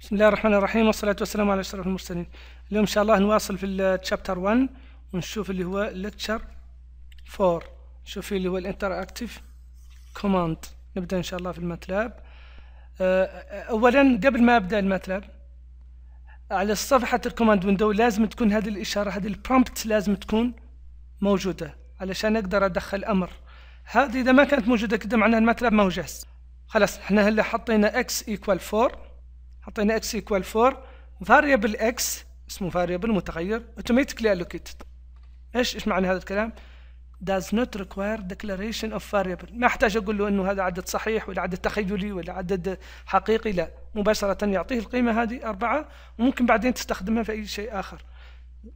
بسم الله الرحمن الرحيم والصلاة والسلام على أشرف المرسلين اليوم إن شاء الله نواصل في التشابتر 1 ونشوف اللي هو لكتشر 4 نشوف اللي هو الانتراكتيف كوماند نبدأ إن شاء الله في الماتلاب آه، أولا قبل ما أبدأ الماتلاب على صفحة الكوماند ويندو لازم تكون هذه الإشارة هذه البرومبت لازم تكون موجودة علشان أقدر أدخل أمر هذه إذا ما كانت موجودة كده معناها الماتلاب ما هو جاهز خلاص احنا هلا حطينا x equal 4 اعطينا اكس ايكوال 4 فاريبل اكس اسمه فاريبل متغير اوتوماتيكلي الوكيتد ايش ايش معنى هذا الكلام؟ does not require declaration of variable ما احتاج اقول له انه هذا عدد صحيح ولا عدد تخيلي ولا عدد حقيقي لا مباشرة يعطيه القيمة هذه أربعة وممكن بعدين تستخدمها في أي شيء آخر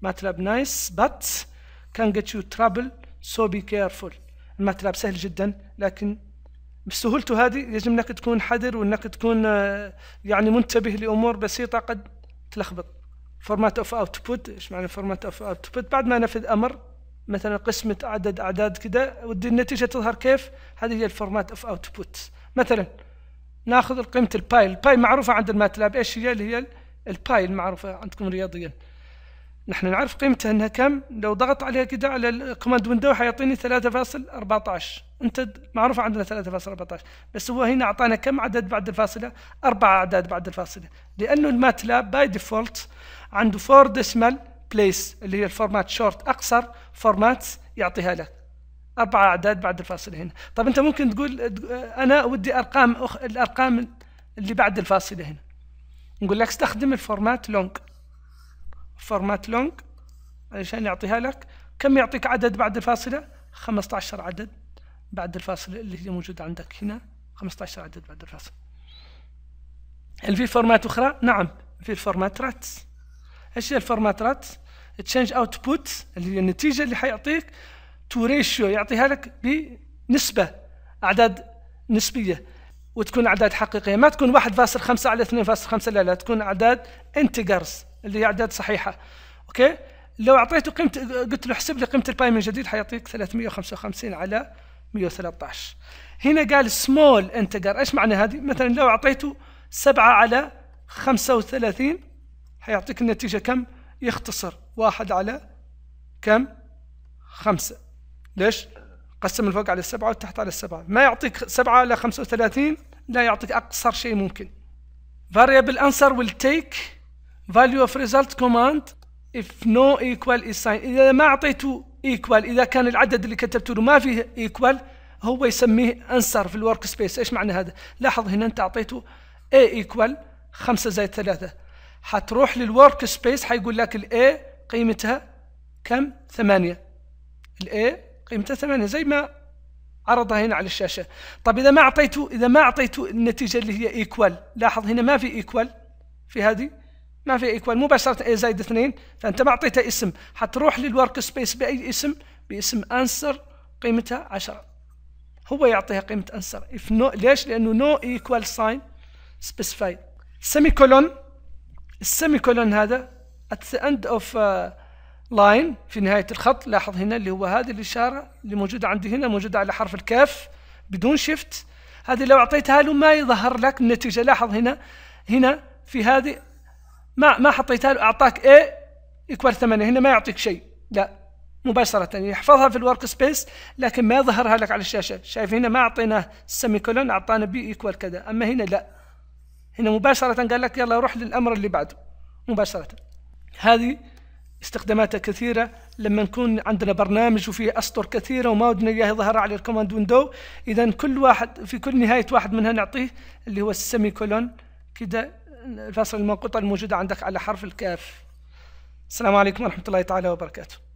ماتلاب نايس but can get you trouble so be careful الماتلاب سهل جدا لكن بسهولته هذه يجب انك تكون حذر وانك تكون آه، يعني منتبه لامور بسيطه قد تلخبط فورمات اوف اوتبوت ايش معنى فورمات اوف اوتبوت بعد ما نفذ امر مثلا قسمه عدد اعداد كذا ودي النتيجه تظهر كيف هذه هي الفورمات اوف اوتبوت مثلا ناخذ قيمه الباي الباي معروفه عند الماتلاب ايش هي اللي هي الباي المعروفه عندكم رياضيا نحن نعرف قيمتها انها كم لو ضغط عليها كده على الكوماند ويندو حيعطيني 3.14 انت معروف عندنا 3.14 بس هو هنا اعطانا كم عدد بعد الفاصله؟ اربع اعداد بعد الفاصله لانه الماتلاب باي ديفولت عنده فور ديسمال بليس اللي هي الفورمات شورت اقصر فورمات يعطيها لك اربع اعداد بعد الفاصله هنا طب انت ممكن تقول انا ودي ارقام أخ... الارقام اللي بعد الفاصله هنا نقول لك استخدم الفورمات لونج فورمات لونج علشان يعطيها لك كم يعطيك عدد بعد الفاصلة 15 عدد بعد الفاصلة اللي هي موجودة عندك هنا 15 عدد بعد الفاصلة هل في فورمات أخرى؟ نعم في الفورمات راتس ايش هي الفورمات راتس؟ تشينج اوتبوت اللي هي النتيجة اللي حيعطيك تو ريشيو يعطيها لك بنسبة أعداد نسبية وتكون أعداد حقيقية ما تكون 1.5 على 2.5 لا لا تكون أعداد انتجرز اللي هي اعداد صحيحه اوكي لو اعطيته قيمه قلت له احسب لي قيمه الباي من جديد حيعطيك 355 على 113 هنا قال سمول انتجر ايش معنى هذه مثلا لو اعطيته 7 على 35 حيعطيك النتيجه كم يختصر 1 على كم 5 ليش قسم الفوق على 7 والتحت على 7 ما يعطيك 7 على 35 لا يعطيك أقصر شيء ممكن variable answer will take value of result command if no equal is sign إذا ما أعطيته equal إذا كان العدد اللي كتبت له ما فيه equal هو يسميه أنسر في الورك سبيس إيش معنى هذا لاحظ هنا أنت أعطيته A equal 5 زائد 3 حتروح للورك سبيس حيقول لك الـ A قيمتها كم 8 الـ A قيمتها 8 زي ما عرضها هنا على الشاشة طب إذا ما أعطيته إذا ما أعطيته النتيجة اللي هي equal لاحظ هنا ما في equal في هذه ما في ايكوال مو مباشره اي زائد 2 فانت ما اعطيتها اسم حتروح للورك سبيس باي اسم باسم انسر قيمتها 10 هو يعطيها قيمه انسر اف نو ليش لانه نو ايكوال ساين سبيسفايد سيمي كولون السيمي كولون هذا ات ذا اند اوف لاين في نهايه الخط لاحظ هنا اللي هو هذه الاشاره اللي موجوده عندي هنا موجوده على حرف الكاف بدون شيفت هذه لو اعطيتها له ما يظهر لك النتيجه لاحظ هنا هنا في هذه ما ما حطيتها له اعطاك A يكبر 8 هنا ما يعطيك شيء لا مباشرة يحفظها يعني في الورك سبيس لكن ما يظهرها لك على الشاشة شايف هنا ما أعطيناه سيمي كولون أعطانا بي إيكوال كذا أما هنا لا هنا مباشرة قال لك يلا روح للأمر اللي بعده مباشرة هذه استخداماتها كثيرة لما نكون عندنا برنامج وفيه أسطر كثيرة وما ودنا إياه يظهر على الكوماند ويندو إذا كل واحد في كل نهاية واحد منها نعطيه اللي هو السيمي كولون كده الفاصل المنقوطة الموجودة عندك على حرف الكاف السلام عليكم ورحمة الله تعالى وبركاته